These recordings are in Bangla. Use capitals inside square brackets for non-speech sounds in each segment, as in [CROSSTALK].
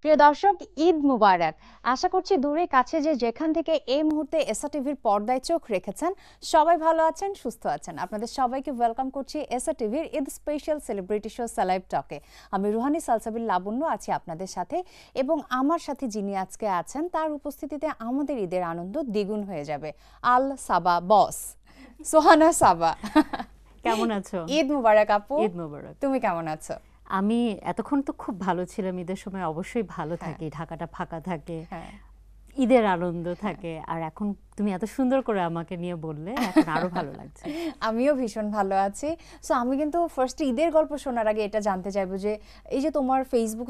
প্রিয় দর্শক ঈদ মুবারক আশা করছি দূরে কাছে যে যেখান থেকে এই মুহূর্তে এসআ টিভির পর্দায় চোখ রেখেছেন সবাই ভালো আছেন সুস্থ আছেন আপনাদের সবাইকে ওয়েলকাম করছি এসআ টিভির ঈদ স্পেশাল সেলিব্রিটি শো স্যালাইভ টকে আমি রুহানি সালসাবির লাবণ্য আছি আপনাদের সাথে এবং আমার সাথে যিনি আজকে আছেন তার উপস্থিতিতে আমাদের ঈদের আনন্দ দ্বিগুণ হয়ে যাবে আল সাবা বস সোহানা সাবা কেমন আছো ঈদ মুবারক আপু ঈদ মুবারক তুমি কেমন আছো আমি এতক্ষণ তো খুব ভালো ছিলাম ঈদের সময় অবশ্যই ভালো হ্যাঁ। থাকি ঢাকাটা ফাঁকা থাকে হ্যাঁ। ঈদের আনন্দ হ্যাঁ। থাকে আর এখন তুমি এত সুন্দর করে আমাকে নিয়ে বললে এখন আরো ভালো লাগছে [LAUGHS] আমিও ভীষণ ভালো আছি সো আমি কিন্তু ফার্স্ট ঈদের গল্প শোনার আগে এটা জানতে চাইবো যে এই যে তোমার ফেসবুক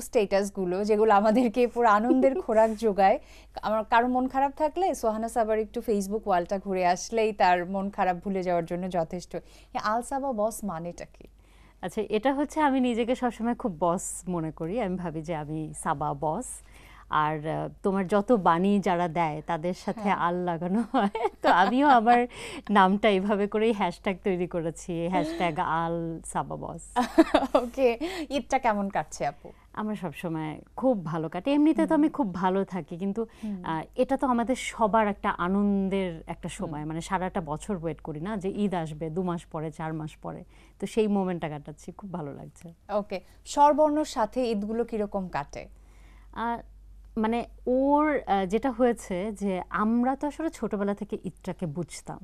গুলো যেগুলো আমাদেরকে পুরো আনন্দের [LAUGHS] খোরাক যোগায় আমার কারো মন খারাপ থাকলে সোহানা সাবার একটু ফেসবুক ওয়ালটা ঘুরে আসলেই তার মন খারাপ ভুলে যাওয়ার জন্য যথেষ্ট আলসাবা বস মানেটা কি আচ্ছা এটা হচ্ছে আমি নিজেকে সবসময় খুব বস মনে করি আমি ভাবি যে আমি সাবা বস আর তোমার যত বাণী যারা দেয় তাদের সাথে হ্যাঁ। আল লাগানো হয় [LAUGHS] তো আমিও আমার নামটা এইভাবে করেই হ্যাশট্যাগ তৈরি করেছি হ্যাশট্যাগ আল সাবা বস ওকে [LAUGHS] ঈদটা কেমন কাটছে আপু আমরা সবসময় খুব ভালো কাটি এমনিতে তো আমি খুব ভালো থাকি কিন্তু এটা তো আমাদের সবার একটা আনন্দের একটা সময় মানে সারাটা বছর ওয়েট করি না যে ঈদ আসবে দু মাস পরে চার মাস পরে তো সেই মোমেন্টটা কাটাচ্ছি খুব ভালো লাগছে ওকে সর্বর্ণর সাথে ঈদগুলো কীরকম কাটে মানে ওর যেটা হয়েছে যে আমরা তো আসলে ছোটবেলা থেকে ঈদটাকে বুঝতাম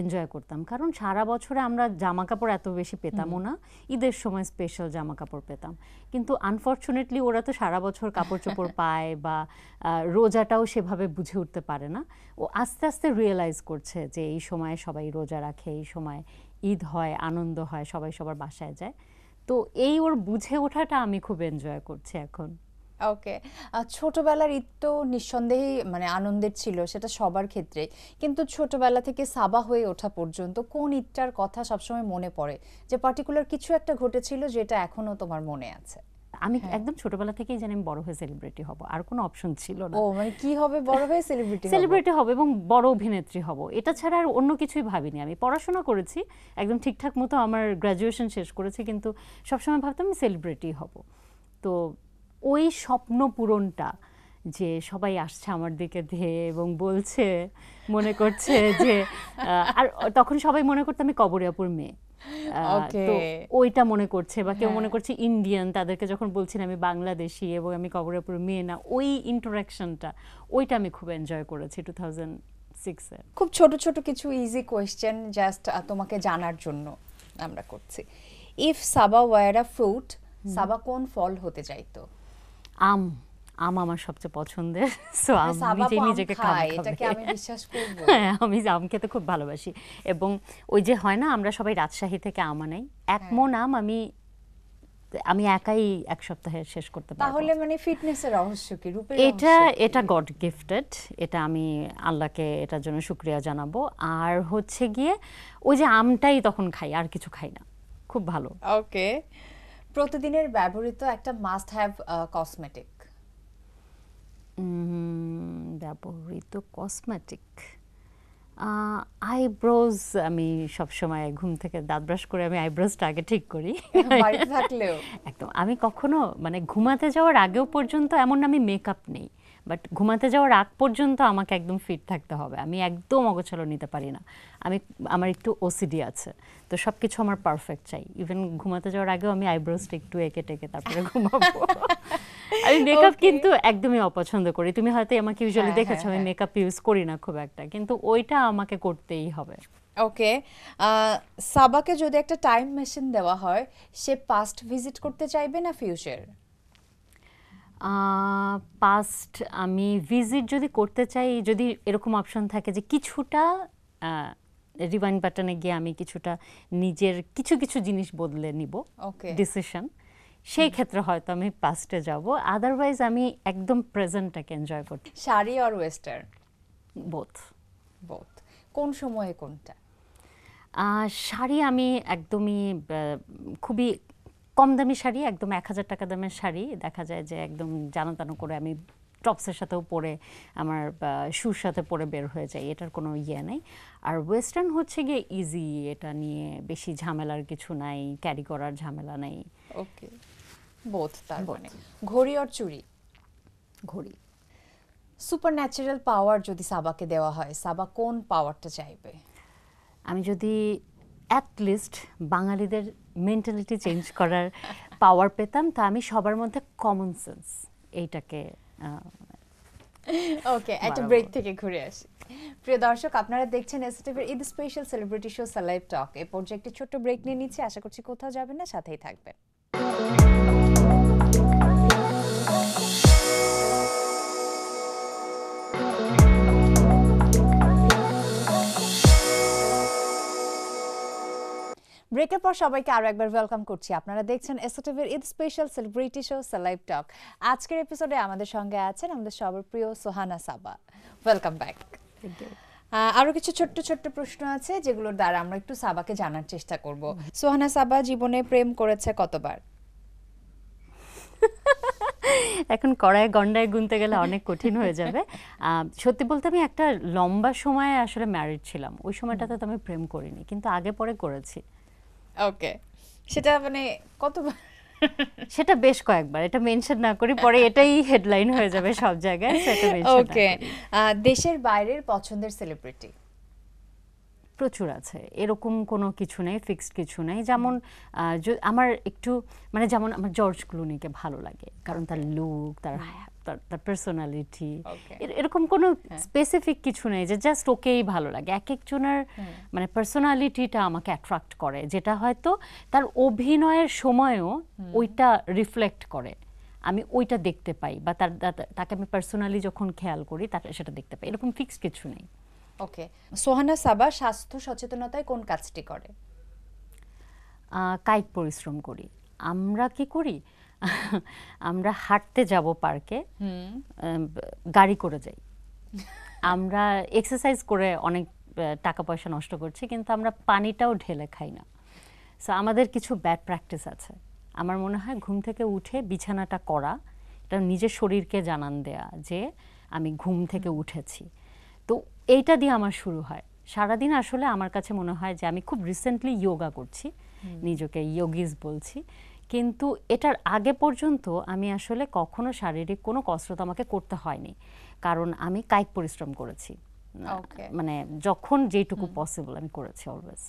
এনজয় করতাম কারণ সারা বছরে আমরা জামা কাপড় এত বেশি পেতামও না ঈদের সময় স্পেশাল জামা কাপড় পেতাম কিন্তু আনফর্চুনেটলি ওরা তো সারা বছর কাপড় চোপড় [LAUGHS] পায় বা রোজাটাও সেভাবে বুঝে উঠতে পারে না ও আস্তে আস্তে রিয়েলাইজ করছে যে এই সময় সবাই রোজা রাখে এই সময় ঈদ হয় আনন্দ হয় সবাই সবার বাসায় যায় তো এই ওর বুঝে ওঠাটা আমি খুব এনজয় করছি এখন ওকে ছোটবেলার ঈদ তো নিঃসন্দেহেই মানে আনন্দের ছিল সেটা সবার ক্ষেত্রে কিন্তু ছোটবেলা থেকে সাবা হয়ে ওঠা পর্যন্ত কোন ঈদটার কথা সবসময় মনে পড়ে যে পার্টিকুলার কিছু একটা ঘটেছিল যেটা এখনো তোমার মনে আছে আমি হ্যাঁ। একদম ছোটবেলা থেকেই জানি আমি বড় হয়ে সেলিব্রিটি হব আর কোনো অপশন ছিল না ও মানে কি হবে বড় হয়ে সেলিব্রিটি সেলিব্রিটি হব এবং বড় অভিনেত্রী হব এটা ছাড়া আর অন্য কিছুই ভাবিনি আমি পড়াশোনা করেছি একদম ঠিকঠাক মতো আমার গ্র্যাজুয়েশন শেষ করেছি কিন্তু সবসময় ভাবতাম আমি সেলিব্রিটি হব তো ওই স্বপ্ন পূরণটা যে সবাই আসছে আমার দিকে ধেয়ে এবং বলছে মনে করছে যে আর তখন সবাই মনে করতো আমি কবরিয়াপুর মেয়ে ওইটা মনে করছে বা কেউ মনে হ্যাঁ। করছে ইন্ডিয়ান তাদেরকে যখন বলছিলাম আমি বাংলাদেশি এবং আমি কবরিয়াপুর মেয়ে না ওই ইন্টারাকশনটা ওইটা আমি খুব এনজয় করেছি টু থাউজেন্ড খুব ছোট ছোট কিছু ইজি কোয়েশ্চেন জাস্ট তোমাকে জানার জন্য আমরা করছি if Saba were a fruit Saba কোন ফল হতে চাইতো আম আম আমার সবচেয়ে পছন্দের [LAUGHS] মানে সো [LAUGHS] হ্যাঁ, আমি যে নিজেকে খাই এটাকে আমি বিশ্বাস করব হ্যাঁ আমি আম খেতে খুব ভালোবাসি এবং ওই যে হয় না আমরা সবাই রাজশাহী থেকে আম আনাই এক হ্যাঁ। মন আম আমি আমি একাই এক সপ্তাহে শেষ করতে পারবো তাহলে মানে ফিটনেসের রহস্য কি রূপে এটা এটা গড গিফটেড এটা আমি আল্লাহকে এটার জন্য শুকরিয়া জানাবো আর হচ্ছে গিয়ে ওই যে আমটাই তখন খাই আর কিছু খাই না খুব ভালো ওকে প্রতিদিনের ব্যবহৃত একটা মাস্ট হ্যাভ কসমেটিক ব্যবহৃত কসমেটিক আইব্রোজ আমি সবসময় ঘুম থেকে দাঁত ব্রাশ করে আমি আইব্রোজটা আগে ঠিক করি [LAUGHS] একদম আমি কখনো মানে ঘুমাতে যাওয়ার আগেও পর্যন্ত এমন আমি মেকআপ নেই বাট ঘুমাতে যাওয়ার আগ পর্যন্ত আমাকে একদম ফিট থাকতে হবে আমি একদম অগোছালো নিতে পারি না আমি আমার একটু ওসিডি আছে তো সব কিছু আমার পারফেক্ট চাই ইভেন ঘুমাতে যাওয়ার আগেও আমি আইব্রোসটা একটু এঁকে টেকে তারপরে ঘুমাবো আমি মেকআপ কিন্তু একদমই অপছন্দ করি তুমি হয়তো আমাকে ইউজুয়ালি হ্যাঁ, দেখেছো হ্যাঁ, আমি মেকআপ হ্যাঁ। ইউজ করি না খুব একটা কিন্তু ওইটা আমাকে করতেই হবে ওকে সাবাকে যদি একটা টাইম মেশিন দেওয়া হয় সে পাস্ট ভিজিট করতে চাইবে না ফিউচার পাস্ট আমি ভিজিট যদি করতে চাই যদি এরকম অপশন থাকে যে কিছুটা রিভাইন বাটনে গিয়ে আমি কিছুটা নিজের কিছু কিছু জিনিস বদলে নিব ডিসিশন সেই ক্ষেত্রে হয়তো আমি পাস্টে যাব আদারওয়াইজ আমি একদম প্রেজেন্টটাকে এনজয় করি শাড়ি আর ওয়েস্টার্ন বোথ বোথ কোন সময়ে কোনটা শাড়ি আমি একদমই খুবই কম দামি শাড়ি একদম এক হাজার টাকা দামের শাড়ি দেখা যায় যে একদম জানো তানো করে আমি টপসের সাথেও পরে আমার শুর সাথে পরে বের হয়ে যায় এটার কোনো ইয়ে নেই আর ওয়েস্টার্ন হচ্ছে গিয়ে ইজি এটা নিয়ে বেশি ঝামেলার কিছু নাই ক্যারি করার ঝামেলা নাই ওকে বোধ তার মানে ঘড়ি আর চুড়ি ঘড়ি সুপার ন্যাচারাল পাওয়ার যদি সাবাকে দেওয়া হয় সাবা কোন পাওয়ারটা চাইবে আমি যদি অ্যাটলিস্ট বাঙালিদের মেন্টালিটি চেঞ্জ করার পাওয়ার পেতাম তা আমি সবার মধ্যে কমন সেন্স এইটাকে ওকে একটা ব্রেক থেকে ঘুরে আসি প্রিয় দর্শক আপনারা দেখছেন এসটিভির টিভির ঈদ স্পেশাল সেলিব্রিটি শো সালাইভ টক এ পর্যায়ে একটি ছোট্ট ব্রেক নিয়ে নিচ্ছি আশা করছি কোথাও যাবেন না সাথেই থাকবেন ব্রেকের পর সবাইকে আরো একবার ওয়েলকাম করছি আপনারা দেখছেন এসোটিভির ইট স্পেশাল সেলিব্রিটি শো সেলাইভ টক আজকের এপিসোডে আমাদের সঙ্গে আছেন আমাদের সবার প্রিয় সোহানা সাবা ওয়েলকাম ব্যাক আরো কিছু ছোট্ট ছোট্ট প্রশ্ন আছে যেগুলোর দ্বারা আমরা একটু সাবাকে জানার চেষ্টা করব সোহানা সাবা জীবনে প্রেম করেছে কতবার এখন কড়ায় গন্ডায় গুনতে গেলে অনেক কঠিন হয়ে যাবে সত্যি বলতে আমি একটা লম্বা সময়ে আসলে ম্যারিড ছিলাম ওই সময়টাতে তো আমি প্রেম করিনি কিন্তু আগে পরে করেছি ওকে সেটা মানে কতবার সেটা বেশ কয়েকবার এটা মেনশন না করি পরে এটাই হেডলাইন হয়ে যাবে সব জায়গায় সেটা মেনশন ওকে দেশের বাইরের পছন্দের সেলিব্রিটি প্রচুর আছে এরকম কোনো কিছু নেই ফিক্সড কিছু নেই যেমন আমার একটু মানে যেমন আমার জর্জ ক্লুনিকে ভালো লাগে কারণ তার লুক তার তার পার্সোনালিটি এরকম কোনো স্পেসিফিক হ্যাঁ। কিছু নেই যে জাস্ট ওকেই ভালো লাগে এক একজনের মানে পার্সোনালিটিটা আমাকে অ্যাট্রাক্ট করে যেটা হয়তো তার অভিনয়ের সময়ও ওইটা রিফ্লেক্ট করে আমি ওইটা দেখতে পাই বা তার তাকে আমি পার্সোনালি যখন খেয়াল করি তাকে সেটা দেখতে পাই এরকম ফিক্স কিছু নেই ওকে সোহানা সাবা স্বাস্থ্য সচেতনতায় কোন কাজটি করে কায়িক পরিশ্রম করি আমরা কি করি আমরা হাঁটতে যাব পার্কে গাড়ি করে যাই আমরা এক্সারসাইজ করে অনেক টাকা পয়সা নষ্ট করছি কিন্তু আমরা পানিটাও ঢেলে খাই না সো আমাদের কিছু ব্যাড প্র্যাকটিস আছে আমার মনে হয় ঘুম থেকে উঠে বিছানাটা করা এটা নিজের শরীরকে জানান দেয়া যে আমি ঘুম থেকে উঠেছি তো এইটা দিয়ে আমার শুরু হয় সারাদিন আসলে আমার কাছে মনে হয় যে আমি খুব রিসেন্টলি যোগা করছি নিজেকে ইয়োগিস বলছি কিন্তু এটার আগে পর্যন্ত আমি আসলে কখনো শারীরিক কোনো কসরত আমাকে করতে হয়নি কারণ আমি কায়িক পরিশ্রম করেছি মানে যখন যেটুকু পসিবল আমি করেছি অলওয়েজ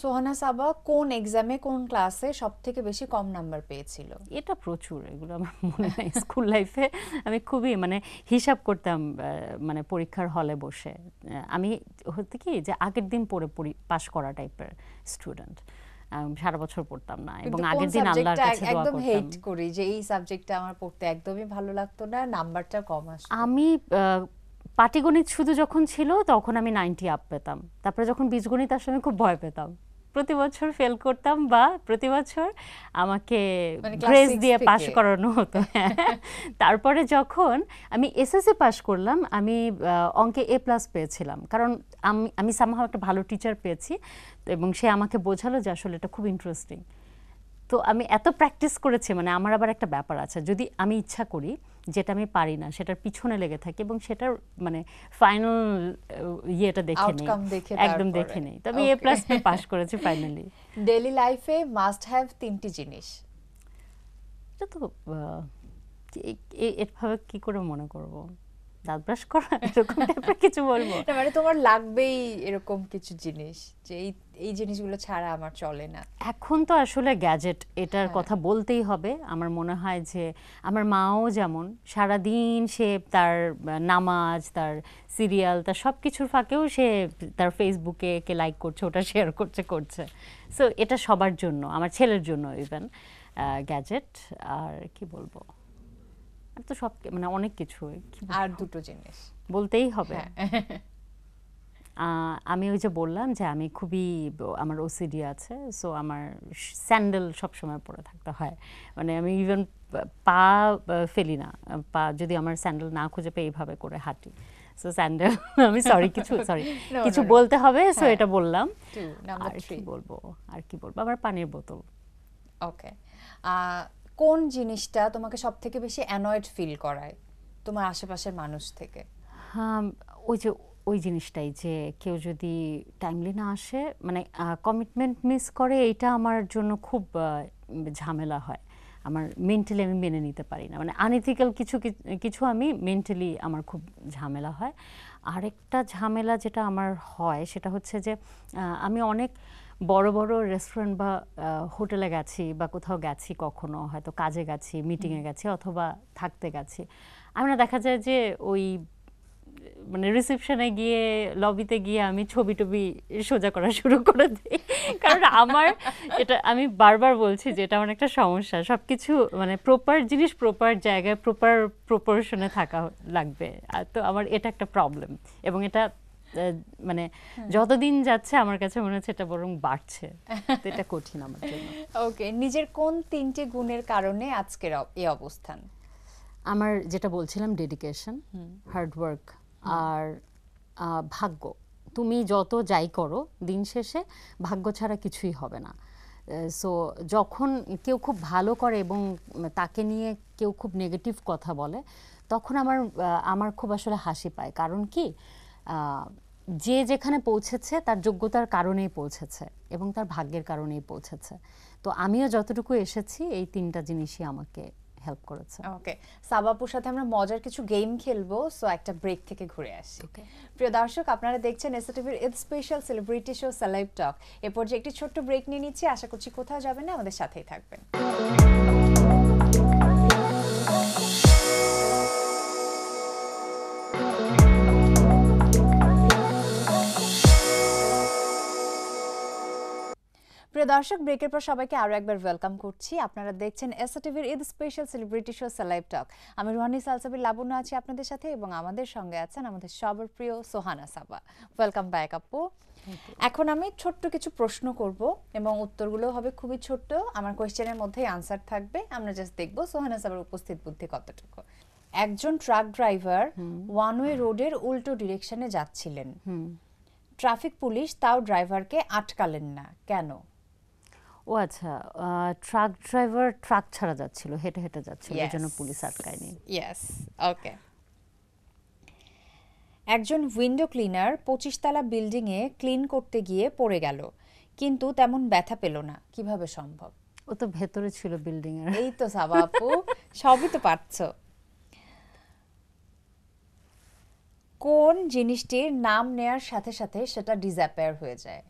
সোহানা সাবা কোন এক্সামে কোন ক্লাসে সব থেকে বেশি কম নাম্বার পেয়েছিল এটা প্রচুর এগুলো আমার মনে হয় স্কুল লাইফে আমি খুবই মানে হিসাব করতাম মানে পরীক্ষার হলে বসে আমি হতে কি যে আগের দিন পড়ে পাশ করা টাইপের স্টুডেন্ট সারা বছর পড়তাম না এবং আগের দিন আল্লাহর কাছে দোয়া করতাম একদম হেট করি যে এই সাবজেক্টটা আমার পড়তে একদমই ভালো লাগতো না নাম্বারটা কম আসতো আমি পাটিগণিত শুধু যখন ছিল তখন আমি 90 আপ পেতাম তারপরে যখন বীজগণিত আসলে খুব ভয় পেতাম প্রতি বছর ফেল করতাম বা প্রতি বছর আমাকে গ্রেস মানে দিয়ে পাশ করানো হতো [LAUGHS] তারপরে যখন আমি এসএসসি পাশ করলাম আমি অঙ্কে এ প্লাস পেয়েছিলাম কারণ আমি আমি সামহাও একটা ভালো টিচার পেয়েছি এবং সে আমাকে বোঝালো যে আসলে এটা খুব ইন্টারেস্টিং তো আমি এত প্র্যাকটিস করেছি মানে আমার আবার একটা ব্যাপার আছে যদি আমি ইচ্ছা করি যেটা আমি পারি না সেটার পিছনে লেগে থাকি এবং সেটার মানে ফাইনাল ইয়েটা দেখে নেই একদম দেখে নেই তবে এ প্লাস পেয়ে পাস করেছি ফাইনালি ডেইলি লাইফে মাস্ট হ্যাভ তিনটি জিনিস এটা তো এভাবে কি করে মনে করবো দাঁত ব্রাশ করা এরকম টাইপের কিছু বলবো মানে তোমার লাগবেই এরকম কিছু জিনিস যে এই এই জিনিসগুলো ছাড়া আমার চলে না এখন তো আসলে গ্যাজেট এটার হ্যাঁ। কথা বলতেই হবে আমার মনে হয় যে আমার মাও যেমন সারা দিন সে তার নামাজ তার সিরিয়াল তার সব কিছুর ফাঁকেও সে তার ফেসবুকে কে লাইক করছে ওটা শেয়ার করছে করছে সো এটা সবার জন্য আমার ছেলের জন্য ইভেন গ্যাজেট আর কি বলবো আর তো সব মানে অনেক কিছু আর দুটো জিনিস বলতেই হবে হ্যাঁ। আমি ওই যে বললাম যে আমি খুবই আমার ওসিডি আছে সো আমার স্যান্ডেল সবসময় পরে থাকতে হয় মানে আমি ইভেন পা ফেলি না পা যদি আমার স্যান্ডেল না খুঁজে পেয়ে এইভাবে করে হাঁটি সো স্যান্ডেল [LAUGHS] আমি সরি কিছু সরি [LAUGHS] কিছু বলতে হবে সো হ্যাঁ। এটা বললাম আর কি বলবো আর কি বলবো আমার পানির বোতল ওকে কোন জিনিসটা তোমাকে সব থেকে বেশি অ্যানয়েড ফিল করায় তোমার আশেপাশের মানুষ থেকে হ্যাঁ ওই যে ওই জিনিসটাই যে কেউ যদি টাইমলি না আসে মানে কমিটমেন্ট মিস করে এটা আমার জন্য খুব ঝামেলা হয় আমার মেন্টালি আমি মেনে নিতে পারি না মানে আনএথিক্যাল কিছু কিছু আমি মেন্টালি আমার খুব ঝামেলা হয় আরেকটা ঝামেলা যেটা আমার হয় সেটা হচ্ছে যে আমি অনেক বড় বড় রেস্টুরেন্ট বা হোটেলে গেছি বা কোথাও গেছি কখনো হয়তো কাজে গেছি মিটিংয়ে গেছি অথবা থাকতে গেছি আমরা দেখা যায় যে ওই মানে রিসেপশনে গিয়ে লবিতে গিয়ে আমি ছবি টবি সোজা করা শুরু করে দিই কারণ আমার এটা আমি বারবার বলছি যে এটা আমার একটা সমস্যা সব কিছু মানে প্রপার জিনিস প্রপার জায়গায় প্রপার প্রপোর্শনে থাকা লাগবে তো আমার এটা একটা প্রবলেম এবং এটা মানে হ্যাঁ। যতদিন যাচ্ছে আমার কাছে মনে হচ্ছে এটা বরং বাড়ছে [LAUGHS] এটা কঠিন আমার জন্য ওকে নিজের কোন তিনটি গুণের কারণে আজকের এই অবস্থান আমার যেটা বলছিলাম ডেডিকেশন হার্ডওয়ার্ক আর ভাগ্য তুমি যত যাই করো দিন শেষে ভাগ্য ছাড়া কিছুই হবে না সো যখন কেউ খুব ভালো করে এবং তাকে নিয়ে কেউ খুব নেগেটিভ কথা বলে তখন আমার আমার খুব আসলে হাসি পায় কারণ কি যে যেখানে পৌঁছেছে তার যোগ্যতার কারণেই পৌঁছেছে এবং তার ভাগ্যের কারণেই পৌঁছেছে তো আমিও যতটুকু এসেছি এই তিনটা জিনিসই আমাকে হেল্প করেছে ওকে সাবাপুর সাথে আমরা মজার কিছু গেম খেলবো সো একটা ব্রেক থেকে ঘুরে আসি প্রিয় দর্শক আপনারা দেখছেন এস টিভির ইট স্পেশাল সেলিব্রিটি শো সেলাইভ টক এরপর যে একটি ছোট্ট ব্রেক নিয়ে নিচ্ছি আশা করছি কোথাও যাবেন না আমাদের সাথেই থাকবেন প্রিয় দর্শক ব্রেকের পর সবাইকে আরো একবার ওয়েলকাম করছি আপনারা দেখছেন এসএটিভির ঈদ স্পেশাল সেলিব্রিটি শো সেলাইভ টক আমি রোহানি সালসাবি লাবণ্য আছি আপনাদের সাথে এবং আমাদের সঙ্গে আছেন আমাদের সবার প্রিয় সোহানা সাবা ওয়েলকাম ব্যাক আপু এখন আমি ছোট্ট কিছু প্রশ্ন করব এবং উত্তরগুলো হবে খুবই ছোট্ট আমার কোয়েশ্চেনের মধ্যেই আনসার থাকবে আমরা জাস্ট দেখব সোহানা সাবার উপস্থিত বুদ্ধি কতটুকু একজন ট্রাক ড্রাইভার ওয়ান ওয়ে রোডের উল্টো ডিরেকশনে যাচ্ছিলেন ট্রাফিক পুলিশ তাও ড্রাইভারকে আটকালেন না কেন ও আচ্ছা ট্রাক ড্রাইভার ট্রাক ছাড়া যাচ্ছিল হেঁটে হেঁটে যাচ্ছিল এই জন্য পুলিশ আটকায়নি ইয়েস ওকে একজন উইন্ডো ক্লিনার পঁচিশতলা বিল্ডিংয়ে ক্লিন করতে গিয়ে পড়ে গেল কিন্তু তেমন ব্যথা পেল না কিভাবে সম্ভব ও তো ভেতরে ছিল বিল্ডিং এর এই তো সাবা সবই তো পারছো কোন জিনিসটির নাম নেয়ার সাথে সাথে সেটা ডিসঅ্যাপিয়ার হয়ে যায়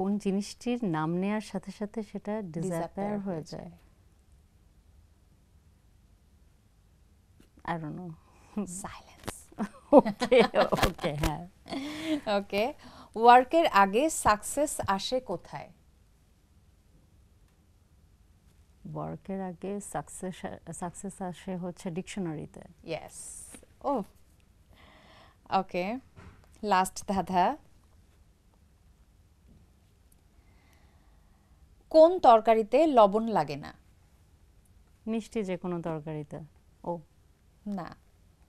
কোন জিনিসটির নাম নেয়ার সাথে সাথে সেটা ডিজাপায়ার হয়ে যায় I don't know silence okay okay হ্যাঁ ওকে ওয়ার্কের আগে সাকসেস আসে কোথায় ওয়ার্কের আগে সাকসেস সাকসেস আসে হচ্ছে ডিকশনারিতে ইয়েস ও ওকে লাস্ট দাদা কোন তরকারিতে লবণ লাগে না মিষ্টি যে কোনো তরকারিতে ও না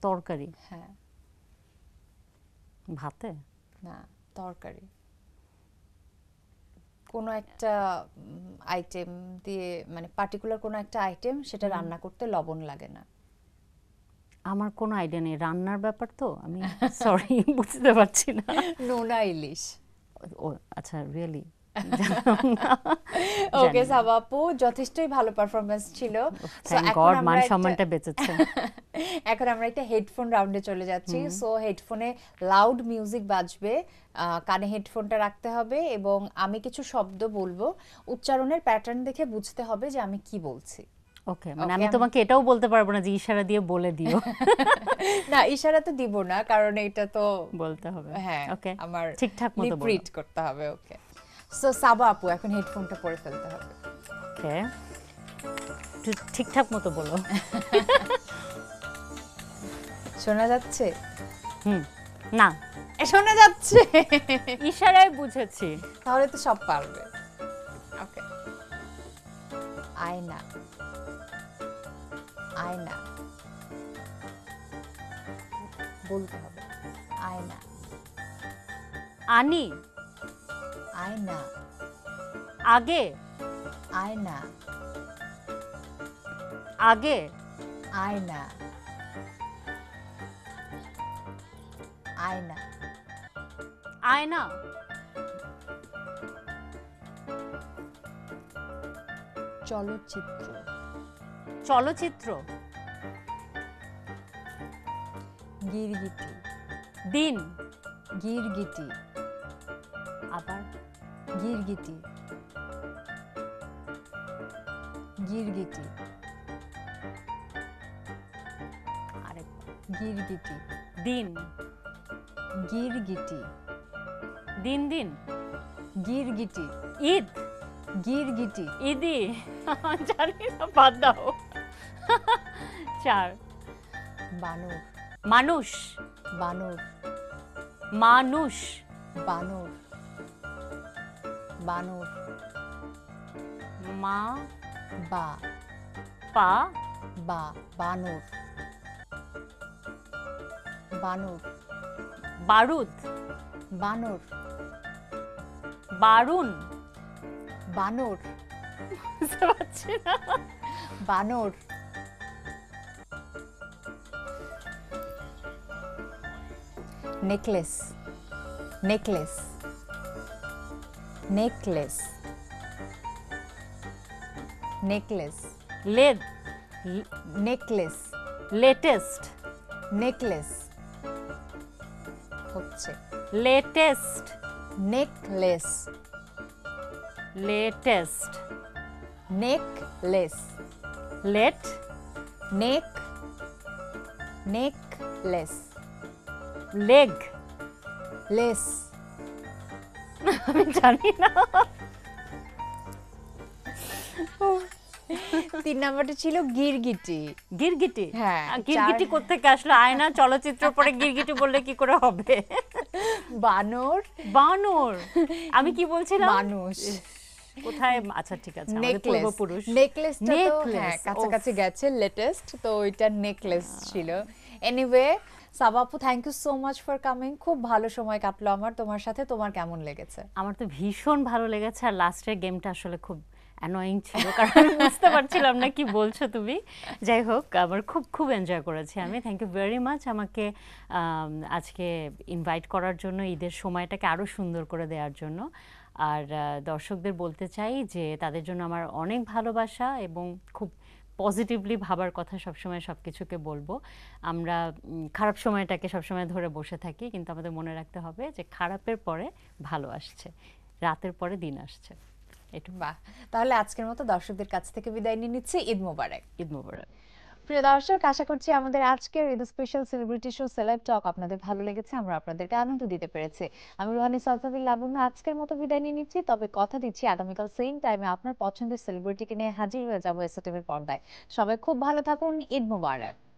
তরকারি হ্যাঁ ভাতে না তরকারি কোনো একটা আইটেম দিয়ে মানে পার্টিকুলার কোনো একটা আইটেম সেটা রান্না করতে লবণ লাগে না আমার কোনো আইডিয়া নেই রান্নার ব্যাপার তো আমি সরি [LAUGHS] বুঝতে পারছি না নোনা ইলিশ ও আচ্ছা রিয়েলি ওকে সাবাপু যথেষ্টই ভালো পারফরম্যান্স ছিল সো oh, এখন মান সম্মানটা বেঁচেছে [LAUGHS] এখন আমরা একটা হেডফোন রাউন্ডে চলে যাচ্ছি সো হেডফোনে লাউড মিউজিক বাজবে কানে হেডফোনটা রাখতে হবে এবং আমি কিছু শব্দ বলবো উচ্চারণের প্যাটার্ন দেখে বুঝতে হবে যে আমি কি বলছি ওকে মানে আমি তোমাকে এটাও বলতে পারবো না যে ইশারা দিয়ে বলে দিও [LAUGHS] না ইশারা তো দিব না কারণ এটা তো বলতে হবে হ্যাঁ ওকে আমার ঠিকঠাক মতো রিপিট করতে হবে ওকে সো সাবা আপু এখন হেডফোনটা পরে ফেলতে হবে ওকে ঠিকঠাক মতো বলো শোনা যাচ্ছে হুম না শোনা যাচ্ছে ইশারায় বুঝেছি তাহলে তো সব পারবে ওকে আয়না আয়না বলতে হবে আয়না আনি আয়না আগে আয়না আগে আয়না আয়না আয়না চলচ্চিত্র চলচ্চিত্র গিরগিটি দিন গিরগিটি আবার গিরগিটি গিরগিটি আরেক গিরগিটি দিন গিরগিটি দিন দিন গিরগিটি ঈদ গিরগিটি ঈদি জানি না বাদ দাও চার বানর মানুষ বানর মানুষ বানর বানর মা বা পা বা বানর বানর বারুদ বানর বারুন বানর বানর necklace necklace necklace necklace led necklace latest necklace হচ্ছে latest necklace latest necklace let neck necklace leg lace আমি জানি না তিন নাম্বারটা ছিল গিরগিটি গিরগিটি হ্যাঁ গিরগিটি কোত্থেকে আসলো আয়না চলচ্চিত্র পরে গিরগিটি বললে কি করে হবে বানর বানর আমি কি বলছিলাম মানুষ কোথায় আচ্ছা ঠিক আছে নেকলেস পূর্বপুরুষ নেকলেসটা তো হ্যাঁ কাছাকাছি গেছে লেটেস্ট তো ওইটা নেকলেস ছিল এনিওয়ে সাবাপু thank you so much for coming খুব ভালো সময় কাটলো আমার তোমার সাথে তোমার কেমন লেগেছে আমার তো ভীষণ ভালো লেগেছে আর লাস্টের গেমটা আসলে খুব অ্যানোয়িং ছিল কারণ বুঝতে পারছিলাম না কি বলছো তুমি যাই হোক আমার খুব খুব এনজয় করেছি আমি থ্যাংক ইউ ভেরি মাচ আমাকে আজকে ইনভাইট করার জন্য ঈদের সময়টাকে আরও সুন্দর করে দেওয়ার জন্য আর দর্শকদের বলতে চাই যে তাদের জন্য আমার অনেক ভালোবাসা এবং খুব পজিটিভলি ভাবার কথা সবসময় সব কিছুকে বলবো আমরা খারাপ সময়টাকে সবসময় ধরে বসে থাকি কিন্তু আমাদের মনে রাখতে হবে যে খারাপের পরে ভালো আসছে রাতের পরে দিন আসছে এটু বাহ তাহলে আজকের মতো দর্শকদের কাছ থেকে বিদায় নিয়ে নিচ্ছি ঈদ মোবারক ঈদ মোবারক প্রিয় দর্শক আশা করছি আমাদের আজকের এই special celebrity show celeb talk আপনাদের ভালো লেগেছে আমরা আপনাদেরকে আনন্দ দিতে পেরেছি আমি রোহানি সলসাবিল লাবুন আজকের মতো বিদায় নিয়ে নিচ্ছি তবে কথা দিচ্ছি আগামীকাল সেম টাইমে আপনার পছন্দের সেলিব্রিটিকে নিয়ে হাজির হয়ে যাবো এসএটিভির পর্দায় সবাই খুব ভালো থাকুন ঈদ মুবারক